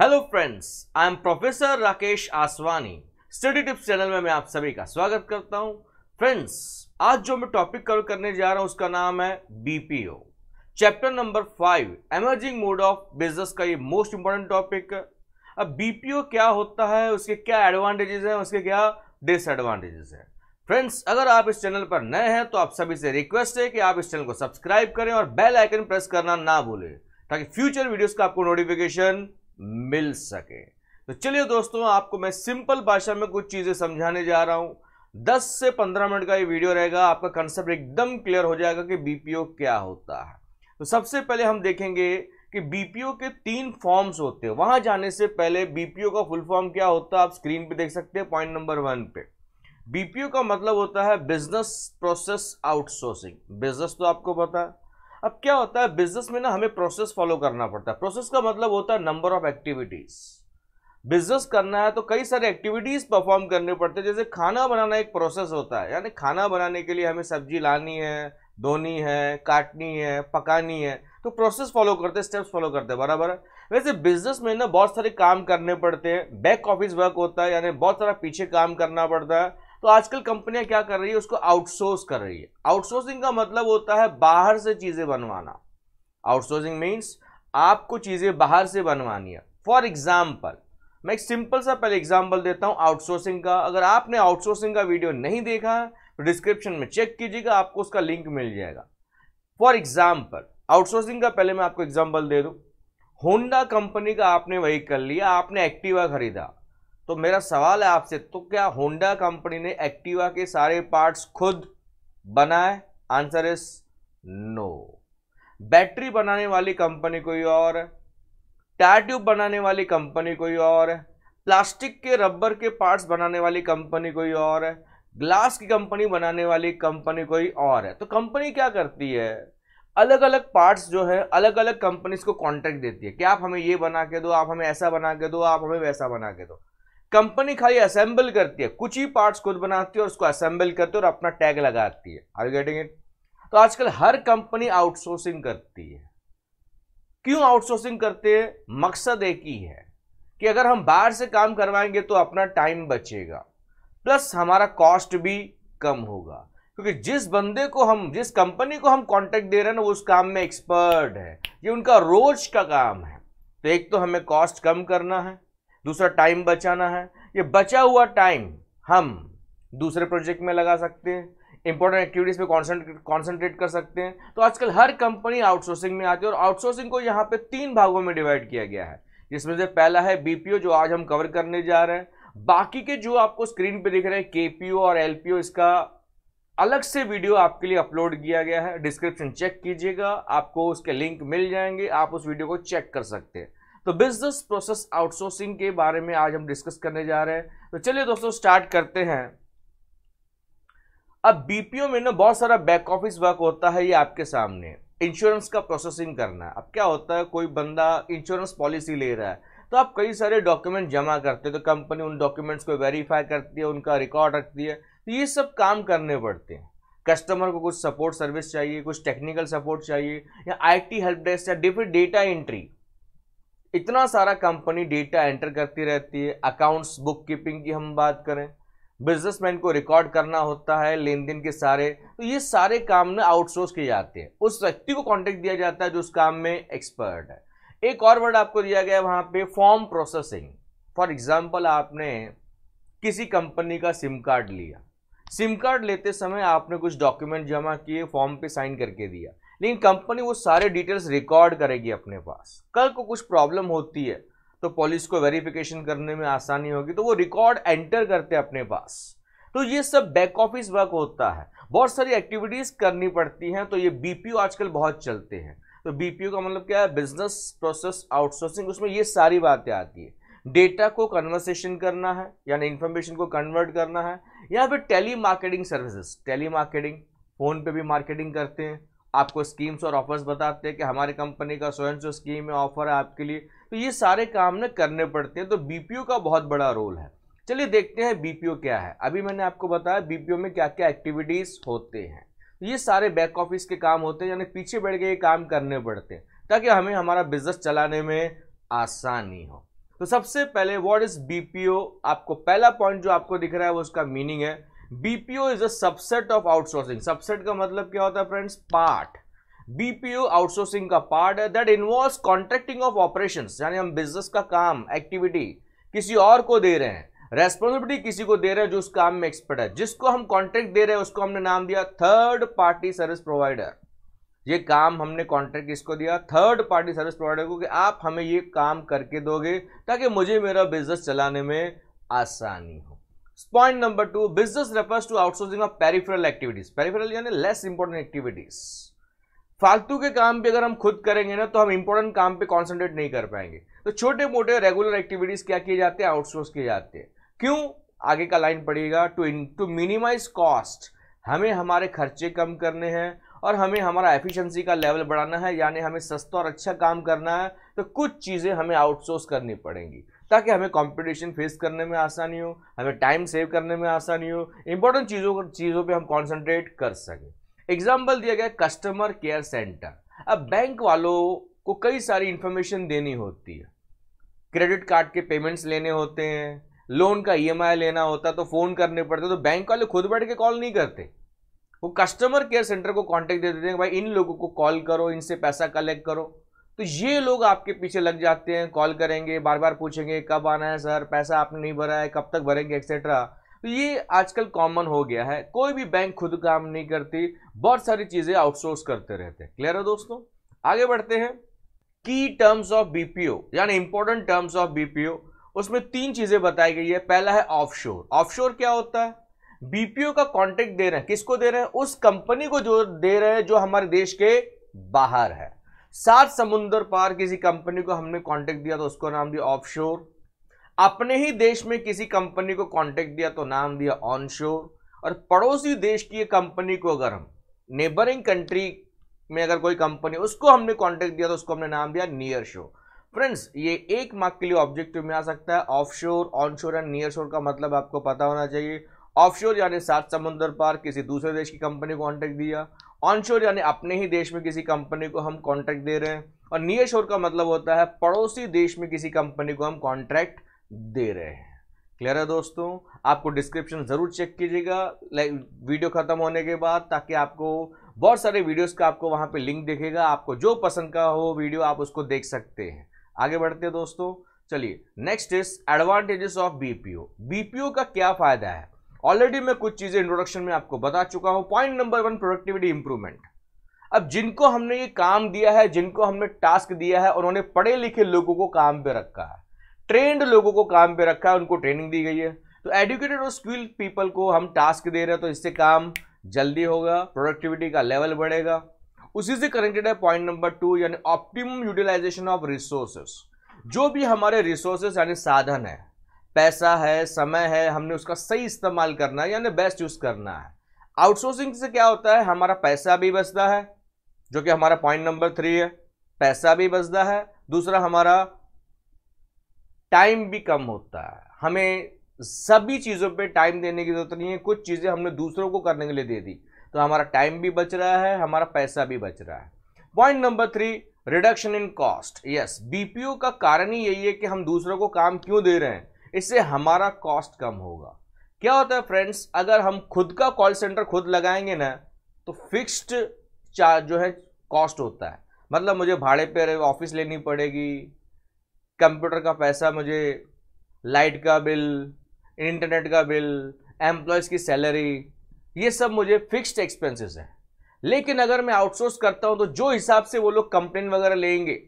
hello friends I am professor Rakesh Aswani study tips channel में मैं आप सभी का स्वागत करता हूं फ्रेंड्स आज जो मैं टॉपिक कवर करने जा रहा हूं उसका नाम है BPO chapter number five emerging mode of business का ये मोस्ट इंपॉर्टेंट टॉपिक अब बीपीओ क्या होता है उसके क्या एडवांटेजेस हैं उसके क्या डिसएडवांटेजेस हैं फ्रेंड्स अगर आप इस चैनल पर नए हैं तो आप सभी से रिक्वेस्ट है कि आप इस चैनल को सब्सक्राइब करें और बेल आइकन प्रेस करना ना भूलें ताकि फ्यूचर वीडियोस का आपको नोटिफिकेशन मिल सके तो चलिए दोस्तों आपको मैं सिंपल भाषा में कुछ चीज़ें समझाने जा रहा हूं 10 से 15 मिनट का ये वीडियो रहेगा आपका कंसेप्ट एकदम क्लियर हो जाएगा कि बीपीओ क्या होता है तो सबसे पहले हम देखेंगे कि बीपीओ के तीन फॉर्म्स होते हैं वहां जाने से पहले बीपीओ का फुल फॉर्म क्या होता है आप स्क्रीन पे देख सकते हैं पॉइंट नंबर वन पे बीपीओ का मतलब होता है बिजनेस प्रोसेस आउटसोर्सिंग बिजनेस तो आपको पता है अब क्या होता है बिजनेस में ना हमें प्रोसेस फॉलो करना पड़ता है प्रोसेस का मतलब होता है नंबर ऑफ एक्टिविटीज बिजनेस करना है तो कई सारे एक्टिविटीज परफॉर्म करने पड़ते हैं जैसे खाना बनाना एक प्रोसेस होता है यानी खाना बनाने के लिए हमें सब्जी लानी है धोनी है काटनी है पकानी है तो प्रोसेस फॉलो करते हैं स्टेप्स फॉलो करते हैं बराबर है वैसे बिजनेस में ना बहुत सारे काम करने पड़ते हैं बैक ऑफिस वर्क होता है यानी बहुत सारा पीछे काम करना पड़ता है तो आजकल कंपनियां क्या कर रही है उसको आउटसोर्स कर रही है आउटसोर्सिंग का मतलब होता है बाहर से चीज़ें बनवाना आउटसोर्सिंग मीन्स आपको चीज़ें बाहर से बनवानी है फॉर एग्जाम्पल मैं एक सिंपल सा पहले एग्जाम्पल देता हूँ आउटसोर्सिंग का अगर आपने आउटसोर्सिंग का वीडियो नहीं देखा तो डिस्क्रिप्शन में चेक कीजिएगा आपको उसका लिंक मिल जाएगा फॉर एग्जाम्पल आउटसोर्सिंग का पहले मैं आपको एग्जाम्पल दे दूँ होंडा कंपनी का आपने वही कर लिया आपने एक्टिवा खरीदा तो मेरा सवाल है आपसे तो क्या होंडा कंपनी ने एक्टिवा के सारे पार्ट्स खुद बनाए आंसर इज नो बैटरी बनाने वाली कंपनी कोई और टायर ट्यूब बनाने वाली कंपनी कोई और प्लास्टिक के रबर के पार्ट्स बनाने वाली कंपनी कोई और ग्लास की कंपनी बनाने वाली कंपनी कोई और है तो कंपनी क्या करती है अलग अलग पार्ट्स जो है अलग अलग कंपनीज को कॉन्ट्रैक्ट देती है कि आप हमें ये बना के दो आप हमें ऐसा बना के दो आप हमें वैसा बना के दो कंपनी खाली असेंबल करती है कुछ ही पार्ट्स खुद बनाती है और उसको असेंबल करती है और अपना टैग लगाती है आर गेटिंग इट तो आजकल हर कंपनी आउटसोर्सिंग करती है क्यों आउटसोर्सिंग करते हैं मकसद एक ही है कि अगर हम बाहर से काम करवाएंगे तो अपना टाइम बचेगा प्लस हमारा कॉस्ट भी कम होगा क्योंकि जिस बंदे को हम जिस कंपनी को हम कांटेक्ट दे रहे हैं ना वो उस काम में एक्सपर्ट है ये उनका रोज का काम है तो एक तो हमें कॉस्ट कम करना है दूसरा टाइम बचाना है ये बचा हुआ टाइम हम दूसरे प्रोजेक्ट में लगा सकते हैं इंपॉर्टेंट एक्टिविटीज़ पे कॉन्सेंट्रेट कर सकते हैं तो आजकल हर कंपनी आउटसोर्सिंग में आती है और आउटसोर्सिंग को यहाँ पे तीन भागों में डिवाइड किया गया है जिसमें से पहला है बीपीओ जो आज हम कवर करने जा रहे हैं बाकी के जो आपको स्क्रीन पे दिख रहे हैं केपीओ और एलपीओ इसका अलग से वीडियो आपके लिए अपलोड किया गया है डिस्क्रिप्शन चेक कीजिएगा आपको उसके लिंक मिल जाएंगे आप उस वीडियो को चेक कर सकते हैं तो बिजनेस प्रोसेस आउटसोर्सिंग के बारे में आज हम डिस्कस करने जा रहे हैं तो चलिए दोस्तों स्टार्ट करते हैं अब बीपीओ में ना बहुत सारा बैक ऑफिस वर्क होता है ये आपके सामने इंश्योरेंस का प्रोसेसिंग करना अब क्या होता है कोई बंदा इंश्योरेंस पॉलिसी ले रहा है तो आप कई सारे डॉक्यूमेंट जमा करते हैं तो कंपनी उन डॉक्यूमेंट्स को वेरीफाई करती है उनका रिकॉर्ड रखती है तो ये सब काम करने पड़ते हैं कस्टमर को कुछ सपोर्ट सर्विस चाहिए कुछ टेक्निकल सपोर्ट चाहिए या आईटी हेल्प डेस्क या डिफरेंट डेटा एंट्री इतना सारा कंपनी डेटा एंटर करती रहती है अकाउंट्स बुक कीपिंग की हम बात करें बिजनेसमैन को रिकॉर्ड करना होता है लेन देन के सारे तो ये सारे काम ना आउटसोर्स किए जाते हैं उस व्यक्ति को कॉन्टेक्ट दिया जाता है जो उस काम में एक्सपर्ट है एक और वर्ड आपको दिया गया है वहाँ पे फॉर्म प्रोसेसिंग फॉर एग्जाम्पल आपने किसी कंपनी का सिम कार्ड लिया सिम कार्ड लेते समय आपने कुछ डॉक्यूमेंट जमा किए फॉर्म पे साइन करके दिया लेकिन कंपनी वो सारे डिटेल्स रिकॉर्ड करेगी अपने पास कल को कुछ प्रॉब्लम होती है तो पॉलिसी को वेरिफिकेशन करने में आसानी होगी तो वो रिकॉर्ड एंटर करते हैं अपने पास तो ये सब बैक ऑफिस वर्क होता है बहुत सारी एक्टिविटीज करनी पड़ती हैं तो ये बीपीओ आजकल बहुत चलते हैं तो बीपीओ का मतलब क्या है बिजनेस प्रोसेस आउटसोर्सिंग उसमें ये सारी बातें आती है डेटा को कन्वर्सेशन करना है यानी इन्फॉर्मेशन को कन्वर्ट करना है या फिर telemarketing services telemarketing phone पे भी मार्केटिंग करते हैं आपको स्कीम्स और ऑफर्स बताते हैं कि हमारी कंपनी का स्वयं जो स्कीम है ऑफर है आपके लिए तो ये सारे काम ना करने पड़ते हैं तो बीपीओ का बहुत बड़ा रोल है चलिए देखते हैं बीपीओ क्या है अभी मैंने आपको बताया बीपीओ में क्या क्या एक्टिविटीज़ होते हैं ये सारे बैक ऑफिस के काम होते हैं यानी पीछे बैठ के ये काम करने पड़ते हैं ताकि हमें हमारा बिजनेस चलाने में आसानी हो तो सबसे पहले वॉट इज बीपीओ आपको पहला पॉइंट जो आपको दिख रहा है वो उसका मीनिंग है BPO is a subset of outsourcing subset का मतलब क्या होता है फ्रेंड्स पार्ट बीपीओ आउटसोर्सिंग का पार्ट है that involve contracting of operation यानी हम बिजनेस का काम एक्टिविटी किसी और को दे रहे हैं रेस्पॉन्सिबिलिटी किसी को दे रहे हैं जो उस काम में एक्सपर्ट है जिसको हम कॉन्ट्रैक्ट दे रहे हैं उसको हमने नाम दिया थर्ड पार्टी सर्विस प्रोवाइडर ये काम हमने कॉन्ट्रैक्ट किसको दिया थर्ड पार्टी सर्विस प्रोवाइडर को कि आप हमें ये काम करके दोगे ताकि मुझे मेरा बिजनेस चलाने में आसानी हो point number two business refers to outsourcing of peripheral activities peripheral यानी लेस इंपॉर्टेंट एक्टिविटीज फालतू के काम पे अगर हम खुद करेंगे ना तो हम इंपॉर्टेंट काम पे कॉन्सेंट्रेट नहीं कर पाएंगे तो छोटे मोटे रेगुलर एक्टिविटीज क्या किए जाते हैं आउटसोर्स किए जाते हैं क्यों आगे का लाइन पड़ेगा टू टू मिनिमाइज कॉस्ट हमें हमारे खर्चे कम करने हैं और हमें हमारा एफिशिएंसी का लेवल बढ़ाना है यानी हमें सस्ता और अच्छा काम करना है तो कुछ चीज़ें हमें आउटसोर्स करनी पड़ेंगी ताकि हमें कंपटीशन फेस करने में आसानी हो हमें टाइम सेव करने में आसानी हो इंपॉर्टेंट चीज़ों चीज़ों पे हम कंसंट्रेट कर सकें एग्जाम्पल दिया गया कस्टमर केयर सेंटर अब बैंक वालों को कई सारी इंफॉर्मेशन देनी होती है क्रेडिट कार्ड के पेमेंट्स लेने होते हैं लोन का ईएमआई e लेना होता है तो फ़ोन करने पड़ते तो बैंक वाले खुद बैठ के कॉल नहीं करते वो कस्टमर केयर सेंटर को कांटेक्ट दे देते हैं भाई इन लोगों को कॉल करो इनसे पैसा कलेक्ट करो तो ये लोग आपके पीछे लग जाते हैं कॉल करेंगे बार बार पूछेंगे कब आना है सर पैसा आपने नहीं भरा है कब तक भरेंगे एक्सेट्रा तो ये आजकल कॉमन हो गया है कोई भी बैंक खुद काम नहीं करती बहुत सारी चीज़ें आउटसोर्स करते रहते हैं क्लियर है दोस्तों आगे बढ़ते हैं की टर्म्स ऑफ बीपीओ यानी इंपॉर्टेंट टर्म्स ऑफ बीपीओ उसमें तीन चीज़ें बताई गई है पहला है ऑफशोर ऑफशोर क्या होता है बीपीओ का कॉन्ट्रैक्ट दे रहे हैं किसको दे रहे हैं उस कंपनी को जो दे रहे हैं जो हमारे देश के बाहर है सात समुद्र पार किसी कंपनी को हमने कांटेक्ट दिया तो उसको नाम दिया ऑफशोर अपने ही देश में किसी कंपनी को कांटेक्ट दिया तो नाम दिया ऑनशोर और पड़ोसी देश की कंपनी को अगर हम नेबरिंग कंट्री में अगर कोई कंपनी उसको हमने कांटेक्ट दिया तो उसको हमने नाम दिया नियर शोर फ्रेंड्स ये एक मार्क के लिए ऑब्जेक्टिव में आ सकता है ऑफशोर ऑनशोर एंड नियर शोर का मतलब आपको पता होना चाहिए ऑफशोर यानी सात समुद्र पार किसी दूसरे देश की कंपनी को कॉन्टैक्ट दिया ऑनशोर यानी अपने ही देश में किसी कंपनी को हम कॉन्ट्रैक्ट दे रहे हैं और नियर शोर का मतलब होता है पड़ोसी देश में किसी कंपनी को हम कॉन्ट्रैक्ट दे रहे हैं क्लियर है दोस्तों आपको डिस्क्रिप्शन ज़रूर चेक कीजिएगा लाइक वीडियो ख़त्म होने के बाद ताकि आपको बहुत सारे वीडियोस का आपको वहाँ पे लिंक दिखेगा आपको जो पसंद का हो वीडियो आप उसको देख सकते हैं आगे बढ़ते हैं दोस्तों चलिए next is advantages of BPO BPO का क्या फ़ायदा है ऑलरेडी मैं कुछ चीज़ें इंट्रोडक्शन में आपको बता चुका हूँ point number one productivity improvement अब जिनको हमने ये काम दिया है जिनको हमने टास्क दिया है उन्होंने पढ़े लिखे लोगों को काम पे रखा है ट्रेंड लोगों को काम पे रखा है उनको ट्रेनिंग दी गई है तो एडुकेटेड और स्किल्ड पीपल को हम टास्क दे रहे हैं तो इससे काम जल्दी होगा प्रोडक्टिविटी का लेवल बढ़ेगा उसी से कनेक्टेड है पॉइंट नंबर टू यानी ऑप्टिमम यूटिलाइजेशन ऑफ रिसोर्सेस जो भी हमारे रिसोर्सेस यानी साधन है पैसा है समय है हमने उसका सही इस्तेमाल करना है यानी बेस्ट यूज़ करना है आउटसोर्सिंग से क्या होता है हमारा पैसा भी बचता है जो कि हमारा पॉइंट नंबर थ्री है पैसा भी बचता है दूसरा हमारा टाइम भी कम होता है हमें सभी चीज़ों पे टाइम देने की जरूरत नहीं है कुछ चीज़ें हमने दूसरों को करने के लिए दे दी तो हमारा टाइम भी बच रहा है हमारा पैसा भी बच रहा है point number three reduction in cost yes BPO का कारण ही यही है कि हम दूसरों को काम क्यों दे रहे हैं इससे हमारा कॉस्ट कम होगा क्या होता है फ्रेंड्स अगर हम खुद का कॉल सेंटर खुद लगाएंगे ना तो फिक्स्ड चार्ज जो है कॉस्ट होता है मतलब मुझे भाड़े पर ऑफिस लेनी पड़ेगी कंप्यूटर का पैसा मुझे लाइट का बिल इंटरनेट का बिल एम्प्लॉयज़ की सैलरी ये सब मुझे फिक्स्ड एक्सपेंसेस हैं लेकिन अगर मैं आउटसोर्स करता हूँ तो जो हिसाब से वो लोग कंप्लेन वगैरह लेंगे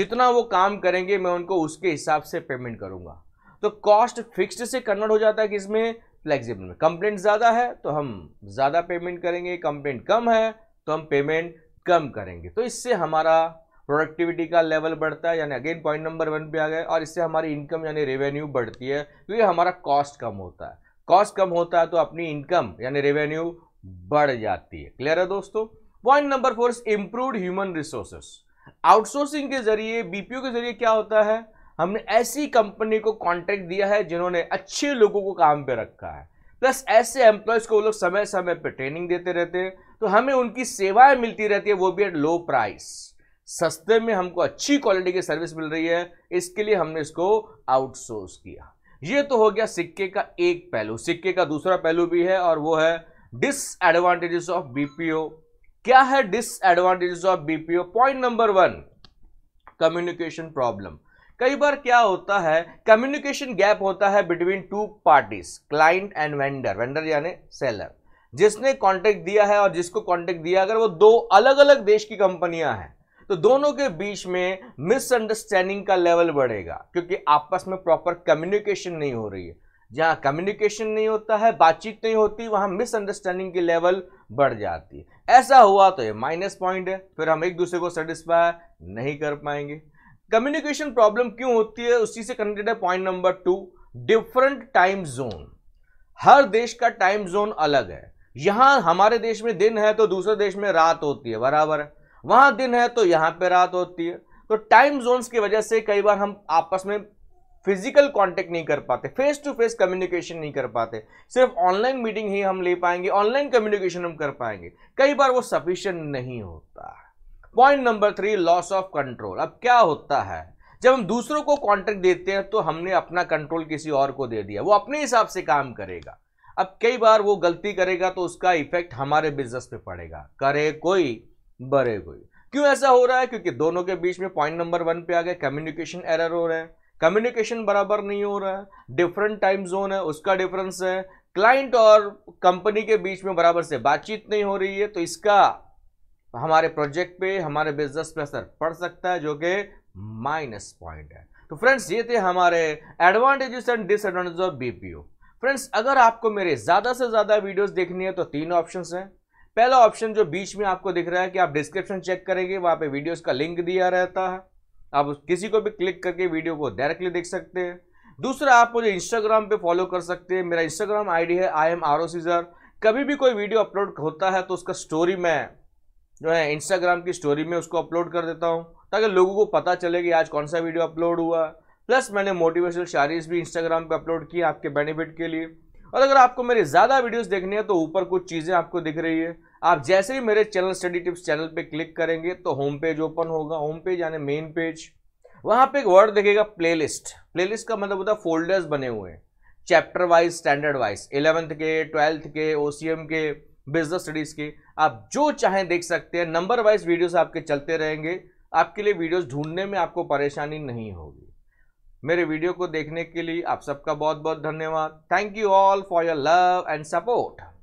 जितना वो काम करेंगे मैं उनको उसके हिसाब से पेमेंट करूँगा तो कॉस्ट फिक्स्ड से कन्वर्ट हो जाता है कि इसमें फ्लेक्सिबल में कंप्लेंट ज़्यादा है तो हम ज़्यादा पेमेंट करेंगे कंप्लेंट कम है तो हम पेमेंट कम करेंगे तो इससे हमारा प्रोडक्टिविटी का लेवल बढ़ता है यानी अगेन पॉइंट नंबर वन पे आ गए और इससे हमारी इनकम यानी रेवेन्यू बढ़ती है क्योंकि तो हमारा कॉस्ट कम होता है कॉस्ट कम होता है तो अपनी इनकम यानी रेवेन्यू बढ़ जाती है क्लियर है दोस्तों point number four improve human resources outsourcing के जरिए बीपीओ के जरिए क्या होता है हमने ऐसी कंपनी को कॉन्ट्रैक्ट दिया है जिन्होंने अच्छे लोगों को काम पे रखा है प्लस ऐसे एम्प्लॉयज़ को वो लोग समय समय पर ट्रेनिंग देते रहते हैं तो हमें उनकी सेवाएं मिलती रहती है वो भी एट लो प्राइस सस्ते में हमको अच्छी क्वालिटी की सर्विस मिल रही है इसके लिए हमने इसको आउटसोर्स किया ये तो हो गया सिक्के का एक पहलू सिक्के का दूसरा पहलू भी है और वो है डिसएडवांटेजेस ऑफ बीपीओ क्या है disadvantages of BPO point number one communication problem कई बार क्या होता है कम्युनिकेशन गैप होता है between two parties client and vendor vendor यानी सेलर जिसने कॉन्टेक्ट दिया है और जिसको कॉन्टेक्ट दिया अगर वो दो अलग अलग देश की कंपनियां हैं तो दोनों के बीच में मिसअंडरस्टैंडिंग का लेवल बढ़ेगा क्योंकि आपस में प्रॉपर कम्युनिकेशन नहीं हो रही है जहाँ कम्युनिकेशन नहीं होता है बातचीत नहीं होती वहां मिसअंडरस्टैंडिंग की लेवल बढ़ जाती है ऐसा हुआ तो ये माइनस पॉइंट है फिर हम एक दूसरे को सेटिस्फाई नहीं कर पाएंगे कम्युनिकेशन प्रॉब्लम क्यों होती है उसी से कनेक्टेड है point number two different time zone हर देश का टाइम जोन अलग है यहां हमारे देश में दिन है तो दूसरे देश में रात होती है बराबर है वहां दिन है तो यहां पे रात होती है तो टाइम जोन्स की वजह से कई बार हम आपस में फिजिकल कांटेक्ट नहीं कर पाते फेस टू फेस कम्युनिकेशन नहीं कर पाते सिर्फ ऑनलाइन मीटिंग ही हम ले पाएंगे ऑनलाइन कम्युनिकेशन हम कर पाएंगे कई बार वो सफिशियंट नहीं होता है point number three loss of control अब क्या होता है जब हम दूसरों को कॉन्ट्रैक्ट देते हैं तो हमने अपना कंट्रोल किसी और को दे दिया वो अपने हिसाब से काम करेगा अब कई बार वो गलती करेगा तो उसका इफेक्ट हमारे बिजनेस पे पड़ेगा करे कोई बरे कोई क्यों ऐसा हो रहा है क्योंकि दोनों के बीच में पॉइंट नंबर वन पे आ गए कम्युनिकेशन एरर हो रहे हैं कम्युनिकेशन बराबर नहीं हो रहा है डिफरेंट टाइम जोन है उसका डिफरेंस है क्लाइंट और कंपनी के बीच में बराबर से बातचीत नहीं हो रही है तो इसका हमारे प्रोजेक्ट पे हमारे बिजनेस पे असर पड़ सकता है जो कि माइनस पॉइंट है तो फ्रेंड्स ये थे हमारे advantages and disadvantage of BPO friends अगर आपको मेरे ज़्यादा से ज़्यादा वीडियोस देखनी है तो तीन ऑप्शंस हैं पहला ऑप्शन जो बीच में आपको दिख रहा है कि आप डिस्क्रिप्शन चेक करेंगे वहाँ पे वीडियोस का लिंक दिया रहता है आप किसी को भी क्लिक करके वीडियो को डायरेक्टली देख सकते हैं दूसरा आप मुझे इंस्टाग्राम पे फॉलो कर सकते हैं मेरा इंस्टाग्राम आईडी है आई एम आर ओ सीजर कभी भी कोई वीडियो अपलोड होता है तो उसका स्टोरी मैं जो है इंस्टाग्राम की स्टोरी में उसको अपलोड कर देता हूँ ताकि लोगों को पता चले कि आज कौन सा वीडियो अपलोड हुआ प्लस मैंने मोटिवेशनल शारीज भी इंस्टाग्राम पर अपलोड की आपके बेनिफिट के लिए और अगर आपको मेरे ज़्यादा वीडियोस देखने हैं तो ऊपर कुछ चीज़ें आपको दिख रही है आप जैसे ही मेरे चैनल स्टडी टिप्स चैनल पे क्लिक करेंगे तो होम पेज ओपन होगा होम पेज यानी मेन पेज वहाँ पर एक वर्ड देखेगा प्ले प्लेलिस्ट का मतलब होता है फोल्डर्स बने हुए हैं chapter wise standard wise eleventh के ट्वेल्थ के ओ के बिजनेस स्टडीज के आप जो चाहें देख सकते हैं नंबर वाइज वीडियोस आपके चलते रहेंगे आपके लिए वीडियोस ढूंढने में आपको परेशानी नहीं होगी मेरे वीडियो को देखने के लिए आप सबका बहुत बहुत धन्यवाद thank you all for your love and support